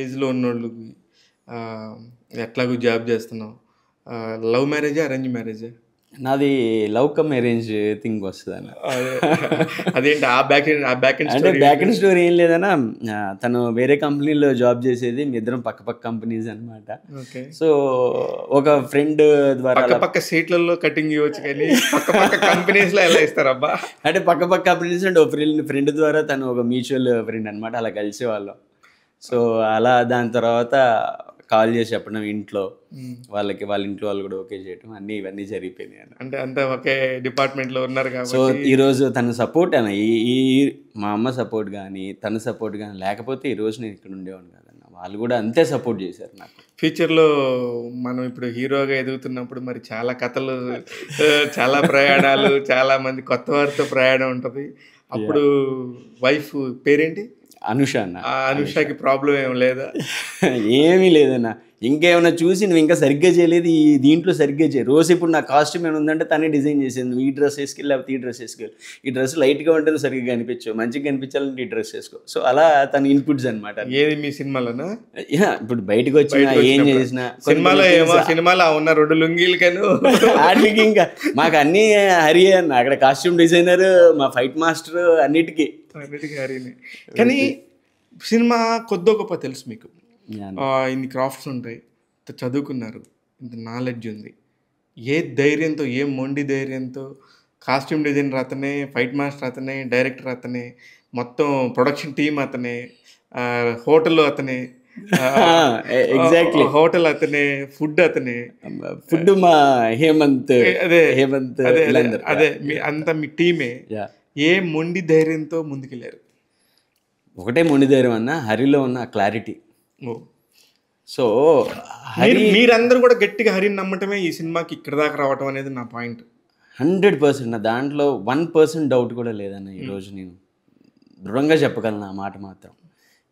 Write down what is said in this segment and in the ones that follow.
ఏజ్లో ఉన్నోళ్ళకి ఎట్లాగో జాబ్ చేస్తున్నావు లవ్ మ్యారేజా అరేంజ్ మ్యారేజా నాది లవ్ కమ్ అరేంజ్ థింగ్ వస్తుంది అదేంటి ఆ బ్యాక్ ఆ బ్యాక్ అంటే బ్యాక్ అండ్ స్టోరీ ఏం లేదన్నా తను వేరే కంపెనీలో జాబ్ చేసేది మీ ఇద్దరం పక్క పక్క కంపెనీస్ అనమాట సో ఒక ఫ్రెండ్ ద్వారా పక్క పక్క సీట్లలో కటింగ్ ఇవ్వచ్చు కానీ పక్క పక్క కంపెనీస్ లో ఎలా ఇస్తారబ్బా అంటే పక్క పక్క కంపెనీస్ అండ్ ఫ్రెండ్ ఫ్రెండ్ ద్వారా తను ఒక మ్యూచువల్ ఫ్రెండ్ అనమాట అలా కలిసేవాళ్ళం సో అలా దాని తర్వాత కాల్ చేసి చెప్పడం ఇంట్లో వాళ్ళకి వాళ్ళ ఇంట్లో వాళ్ళు కూడా ఓకే చేయడం అన్ని ఇవన్నీ జరిగిపోయినాయి అంటే అంత ఒకే డిపార్ట్మెంట్లో ఉన్నారు కాబట్టి సో ఈరోజు తన సపోర్ట్ అన్న ఈ మా అమ్మ సపోర్ట్ కానీ తన సపోర్ట్ కానీ లేకపోతే ఈరోజు నేను ఇక్కడ ఉండేవాడు కాదన్న వాళ్ళు కూడా అంతే సపోర్ట్ చేశారు నాకు ఫ్యూచర్లో మనం ఇప్పుడు హీరోగా ఎదుగుతున్నప్పుడు మరి చాలా కథలు చాలా ప్రయాణాలు చాలా మంది కొత్త వారితో ప్రయాణం ఉంటుంది అప్పుడు వైఫ్ పేరేంటి అనుష అన్న అనుషకి ప్రాబ్లం ఏం లేదా ఏమీ లేదన్న ఇంకేమైనా చూసి నువ్వు ఇంకా సరిగ్గా చేయలేదు ఈ దీంట్లో సరిగ్గా చేయ రోజు ఇప్పుడు నా కాస్ట్యూమ్ ఏమైనా ఉందంటే తనే డిజైన్ చేసేది నువ్వు ఈ డ్రెస్ వేసుకెళ్ళి లేకపోతే ఈ డ్రెస్ వేసుకెళ్ళి ఈ డ్రెస్ లైట్గా ఉంటుంది సరిగ్గా కనిపించవు మంచిగా కనిపించాలంటే ఈ డ్రెస్ వేసుకో సో అలా తన ఇన్పుట్స్ అనమాట ఏది మీ సినిమాలోనా ఇప్పుడు బయటకు వచ్చిన ఏం చేసిన సినిమాలో ఏమో సినిమాలో ఉన్న రెండు లుంగీలకను వాటికి ఇంకా మాకు అన్నీ హరి అన్న అక్కడ కాస్ట్యూమ్ డిజైనర్ మా ఫైట్ మాస్టర్ అన్నిటికీ రెడ్డి గారిని కానీ సినిమా కొద్ది గొప్ప తెలుసు మీకు ఇన్ని క్రాఫ్ట్స్ ఉంటాయి ఇంత చదువుకున్నారు ఇంత నాలెడ్జ్ ఉంది ఏ ధైర్యంతో ఏ మొండి ధైర్యంతో కాస్ట్యూమ్ డిజైనర్ అతనే ఫైట్ మాస్టర్ అతనే డైరెక్టర్ అతనే మొత్తం ప్రొడక్షన్ టీమ్ అతనే హోటల్ అతనే ఎగ్జాక్ట్లీ హోటల్ ah, e- అతనే ఫుడ్ అతనే ఫుడ్ మా హేమంత్ అదే హేమంత్ అదే అదే మీ అంతా మీ టీమే ఏ మొండి ధైర్యంతో ముందుకెళ్ళారు ఒకటే మొండి ధైర్యం అన్న హరిలో ఉన్న క్లారిటీ సో హరి మీరందరూ కూడా గట్టిగా హరిని నమ్మటమే ఈ సినిమాకి ఇక్కడ దాకా రావటం అనేది నా పాయింట్ హండ్రెడ్ పర్సెంట్ నా దాంట్లో వన్ పర్సెంట్ డౌట్ కూడా లేదన్న ఈరోజు నేను దృఢంగా చెప్పగలను ఆ మాట మాత్రం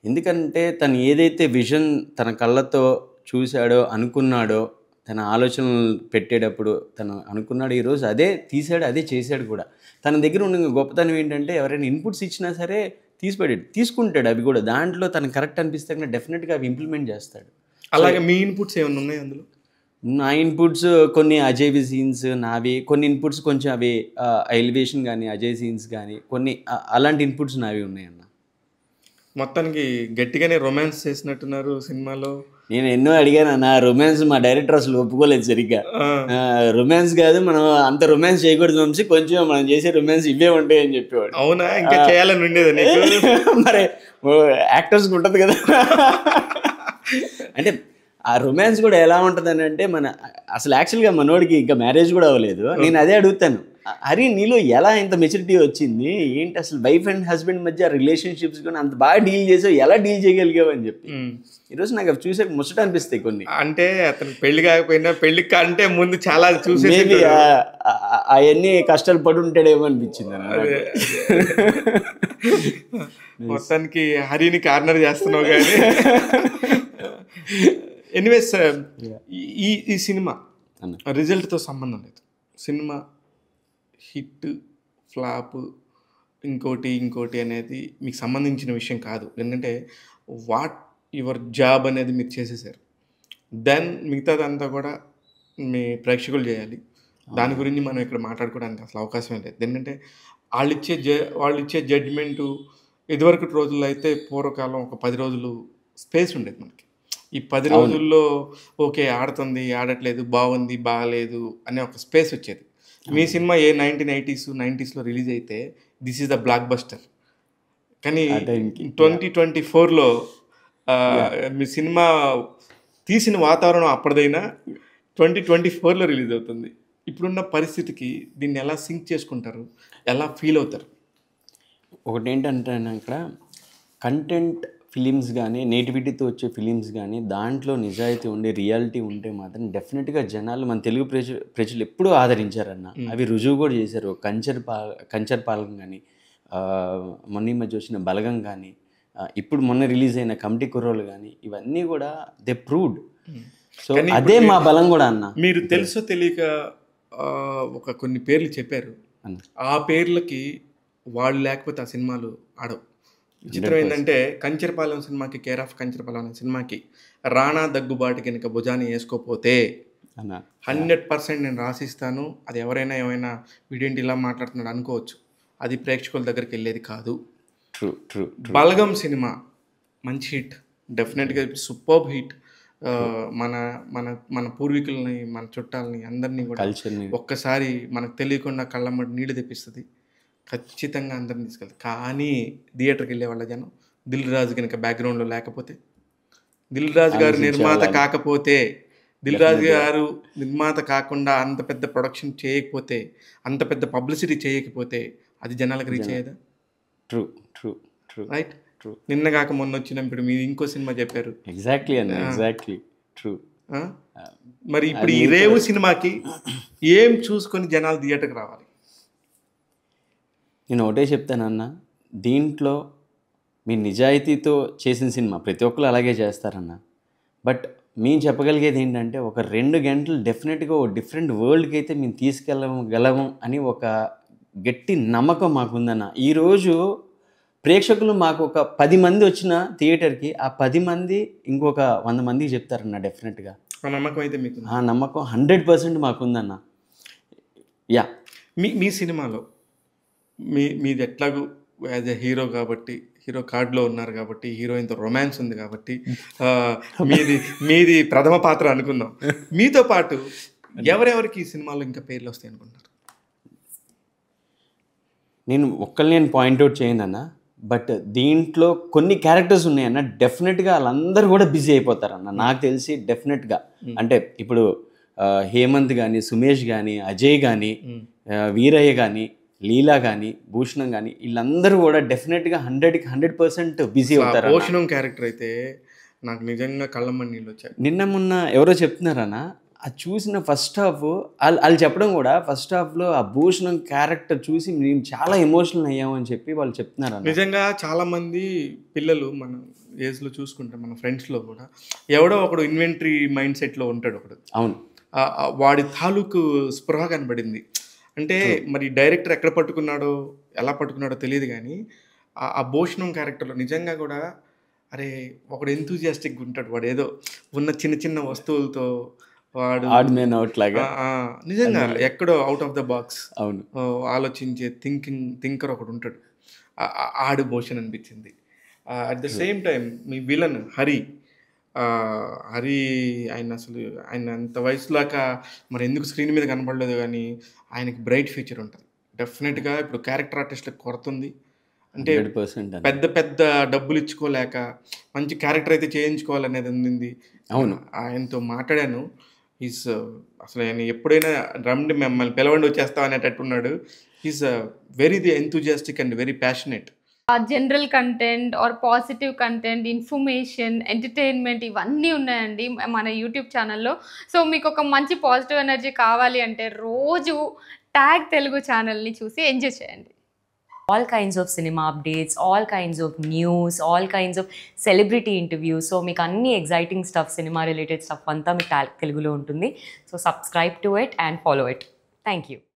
ఎందుకంటే తను ఏదైతే విజన్ తన కళ్ళతో చూశాడో అనుకున్నాడో తన ఆలోచనలు పెట్టేటప్పుడు తను అనుకున్నాడు ఈరోజు అదే తీసాడు అదే చేశాడు కూడా తన దగ్గర ఉన్న గొప్పతనం ఏంటంటే ఎవరైనా ఇన్పుట్స్ ఇచ్చినా సరే తీసిపెట్టాడు తీసుకుంటాడు అవి కూడా దాంట్లో తను కరెక్ట్ అనిపిస్తే కనుక డెఫినెట్గా అవి ఇంప్లిమెంట్ చేస్తాడు అలాగే మీ ఇన్పుట్స్ ఏమైనా ఉన్నాయి అందులో నా ఇన్పుట్స్ కొన్ని అజయ్ సీన్స్ నావి కొన్ని ఇన్పుట్స్ కొంచెం అవి ఎలివేషన్ కానీ అజయ్ సీన్స్ కానీ కొన్ని అలాంటి ఇన్పుట్స్ నావి ఉన్నాయన్న మొత్తానికి గట్టిగానే రొమాన్స్ చేసినట్టున్నారు సినిమాలో నేను ఎన్నో అడిగాను నా రొమాన్స్ మా డైరెక్టర్ అసలు ఒప్పుకోలేదు సరిగ్గా రొమాన్స్ కాదు మనం అంత రొమాన్స్ చేయకూడదు వంశీ కొంచెం మనం చేసే రొమాన్స్ ఇవే ఉంటాయి అని చెప్పేవాడు అవునా ఇంకా చేయాలని ఉండేది మరి యాక్టర్స్కి ఉంటుంది కదా అంటే ఆ రొమాన్స్ కూడా ఎలా ఉంటుందని అంటే మన అసలు యాక్చువల్గా మనోడికి ఇంకా మ్యారేజ్ కూడా అవ్వలేదు నేను అదే అడుగుతాను హరి నీలో ఎలా ఇంత మెచ్యూరిటీ వచ్చింది ఏంటి అసలు వైఫ్ అండ్ హస్బెండ్ మధ్య రిలేషన్షిప్స్ కానీ అంత బాగా డీల్ చేసావు ఎలా డీల్ చేయగలిగావు అని చెప్పి ఈరోజు నాకు అవి చూసే ముసట అనిపిస్తాయి కొన్ని అంటే అతను పెళ్లి కాకపోయినా పెళ్లి కంటే ముందు చాలా చూసే అవన్నీ కష్టాలు పడి ఉంటాడేమో అనిపించింది మొత్తానికి హరిని కార్నర్ చేస్తున్నావు కానీ ఎనీవేస్ um, ఈ ఈ సినిమా రిజల్ట్తో సంబంధం లేదు సినిమా హిట్ ఫ్లాప్ ఇంకోటి ఇంకోటి అనేది మీకు సంబంధించిన విషయం కాదు ఎందుకంటే వాట్ యువర్ జాబ్ అనేది మీరు చేసేసారు దెన్ మిగతాదంతా కూడా మీ ప్రేక్షకులు చేయాలి దాని గురించి మనం ఇక్కడ మాట్లాడుకోవడానికి అసలు అవకాశం లేదు ఎందుకంటే వాళ్ళు ఇచ్చే జ వాళ్ళు ఇచ్చే జడ్జిమెంటు ఇదివరకు రోజుల్లో అయితే పూర్వకాలం ఒక పది రోజులు స్పేస్ ఉండేది మనకి ఈ పది రోజుల్లో ఓకే ఆడుతుంది ఆడట్లేదు బాగుంది బాగాలేదు అనే ఒక స్పేస్ వచ్చేది మీ సినిమా ఏ నైన్టీన్ ఎయిటీస్ నైంటీస్లో రిలీజ్ అయితే this is the blockbuster కానీ ట్వంటీ ట్వంటీ ఫోర్లో మీ సినిమా తీసిన వాతావరణం అప్పటిదైనా ట్వంటీ ట్వంటీ ఫోర్లో రిలీజ్ అవుతుంది ఇప్పుడున్న పరిస్థితికి దీన్ని ఎలా సింక్ చేసుకుంటారు ఎలా ఫీల్ అవుతారు ఒకటి ఏంటంటే ఇక్కడ కంటెంట్ ఫిలిమ్స్ కానీ నేటివిటీతో వచ్చే ఫిలిమ్స్ కానీ దాంట్లో నిజాయితీ ఉండే రియాలిటీ ఉంటే మాత్రం డెఫినెట్గా జనాలు మన తెలుగు ప్రజలు ప్రజలు ఎప్పుడూ ఆదరించారన్న అవి రుజువు కూడా చేశారు కంచర్ పా కంచర్ పాలకం కానీ మొన్న మధ్య వచ్చిన బలగం కానీ ఇప్పుడు మొన్న రిలీజ్ అయిన కమిటీ కుర్రోలు కానీ ఇవన్నీ కూడా దే ప్రూవ్డ్ సో అదే మా బలం కూడా అన్న మీరు తెలుసో తెలియక ఒక కొన్ని పేర్లు చెప్పారు ఆ పేర్లకి వాళ్ళు లేకపోతే ఆ సినిమాలు ఆడవు విచిత్రం ఏంటంటే కంచరపాలెం సినిమాకి కేర్ ఆఫ్ కంచరపాలెం అనే సినిమాకి రాణా దగ్గుబాటు కనుక భుజాన్ని వేసుకోపోతే హండ్రెడ్ పర్సెంట్ నేను రాసిస్తాను అది ఎవరైనా ఏమైనా వీడేంటి ఇలా మాట్లాడుతున్నాడు అనుకోవచ్చు అది ప్రేక్షకుల దగ్గరికి వెళ్ళేది కాదు బలగం సినిమా మంచి హిట్ డెఫినెట్గా సూపర్బ్ హిట్ మన మన మన పూర్వీకులని మన చుట్టాలని అందరినీ కూడా ఒక్కసారి మనకు తెలియకుండా కళ్ళమ్మటి నీళ్లు తెప్పిస్తుంది ఖచ్చితంగా అందరిని తీసుకెళ్తారు కానీ థియేటర్కి వెళ్ళే వాళ్ళ జనం దిల్ రాజు కనుక బ్యాక్గ్రౌండ్లో లేకపోతే దిల్ రాజు గారు నిర్మాత కాకపోతే దిల్ రాజు గారు నిర్మాత కాకుండా అంత పెద్ద ప్రొడక్షన్ చేయకపోతే అంత పెద్ద పబ్లిసిటీ చేయకపోతే అది జనాలకు రీచ్ అయ్యేదా true true true right true నిన్న కాక మొన్న వచ్చిన ఇప్పుడు మీరు ఇంకో సినిమా చెప్పారు ఎగ్జాక్ట్లీ అండి ఎగ్జాక్ట్లీ ట్రూ మరి ఇప్పుడు ఈ రేవు సినిమాకి ఏం చూసుకొని జనాలు థియేటర్కి రావాలి నేను ఒకటే చెప్తానన్నా దీంట్లో మీ నిజాయితీతో చేసిన సినిమా ప్రతి ఒక్కరు అలాగే చేస్తారన్న బట్ మేము చెప్పగలిగేది ఏంటంటే ఒక రెండు గంటలు డెఫినెట్గా ఒక డిఫరెంట్ వరల్డ్కి అయితే మేము తీసుకెళ్ళగలము అని ఒక గట్టి నమ్మకం మాకుందన్న ఈరోజు ప్రేక్షకులు మాకు ఒక పది మంది వచ్చిన థియేటర్కి ఆ పది మంది ఇంకొక వంద మందికి చెప్తారన్న డెఫినెట్గా నమ్మకం అయితే మీకు ఆ నమ్మకం హండ్రెడ్ పర్సెంట్ మాకుందన్న యా మీ మీ సినిమాలో మీ మీది ఎట్లాగూ యాజ్ ఎ హీరో కాబట్టి హీరో కార్డ్లో ఉన్నారు కాబట్టి హీరోయిన్తో రొమాన్స్ ఉంది కాబట్టి మీది మీది ప్రథమ పాత్ర అనుకుందాం మీతో పాటు ఎవరెవరికి ఈ సినిమాలో ఇంకా పేర్లు వస్తాయి అనుకుంటారు నేను ఒక్కళ్ళు నేను పాయింట్అవుట్ చేయనన్న బట్ దీంట్లో కొన్ని క్యారెక్టర్స్ ఉన్నాయన్న డెఫినెట్గా వాళ్ళందరూ కూడా బిజీ అయిపోతారన్న నాకు తెలిసి డెఫినెట్గా అంటే ఇప్పుడు హేమంత్ కానీ సుమేష్ కానీ అజయ్ కానీ వీరయ్య కానీ లీలా కానీ భూషణం కానీ వీళ్ళందరూ కూడా డెఫినెట్గా హండ్రెడ్కి హండ్రెడ్ పర్సెంట్ బిజీ అవుతారు భూషణం క్యారెక్టర్ అయితే నాకు నిజంగా కళ్ళమ్మని నీళ్ళు వచ్చాయి నిన్న మొన్న ఎవరో చెప్తున్నారన్నా అది చూసిన ఫస్ట్ హాఫ్ వాళ్ళు వాళ్ళు చెప్పడం కూడా ఫస్ట్ హాఫ్లో ఆ భూషణం క్యారెక్టర్ చూసి మేము చాలా ఎమోషనల్ అయ్యామని చెప్పి వాళ్ళు చెప్తున్నారు నిజంగా చాలామంది పిల్లలు మన ఏజ్లో చూసుకుంటే మన ఫ్రెండ్స్లో కూడా ఎవడో ఒకడు ఇన్వెంటరీ మైండ్ సెట్లో ఉంటాడు ఒకడు అవును వాడి తాలూకు స్పృహ కనబడింది అంటే మరి డైరెక్టర్ ఎక్కడ పట్టుకున్నాడో ఎలా పట్టుకున్నాడో తెలియదు కానీ ఆ భోషణం క్యారెక్టర్లో నిజంగా కూడా అరే ఒకడు ఎంతూజియాస్టిక్గా ఉంటాడు వాడు ఏదో ఉన్న చిన్న చిన్న వస్తువులతో వాడు నిజంగా ఎక్కడో అవుట్ ఆఫ్ ద బాక్స్ అవును ఆలోచించే థింకింగ్ థింకర్ ఒకడు ఉంటాడు ఆడు భోషణ్ అనిపించింది అట్ ద సేమ్ టైం మీ విలన్ హరి హరి ఆయన అసలు ఆయన అంత వయసులాక మరి ఎందుకు స్క్రీన్ మీద కనపడలేదు కానీ ఆయనకి బ్రైట్ ఫ్యూచర్ ఉంటుంది డెఫినెట్గా ఇప్పుడు క్యారెక్టర్ ఆర్టిస్ట్లకు కొరత ఉంది అంటే పెద్ద పెద్ద డబ్బులు ఇచ్చుకోలేక మంచి క్యారెక్టర్ అయితే చేయించుకోవాలనేది ఉంది అవును ఆయనతో మాట్లాడాను ఈస్ uh, అసలు ఆయన ఎప్పుడైనా రమ్డి మిమ్మల్ని పిలవండి వచ్చేస్తాం అనేటట్టున్నాడు is very the enthusiastic and very passionate general content or positive content information entertainment ఇవన్నీ ఉన్నాయండి మన యూట్యూబ్ ఛానల్లో సో మీకు ఒక మంచి పాజిటివ్ ఎనర్జీ కావాలి అంటే రోజు ట్యాగ్ తెలుగు ఛానల్ని చూసి ఎంజాయ్ చేయండి all kinds of cinema updates all kinds of news all kinds of celebrity interviews so మీకు అన్ని exciting stuff cinema related stuff అంతా మీకు తెలుగులో ఉంటుంది so subscribe to it and follow it thank you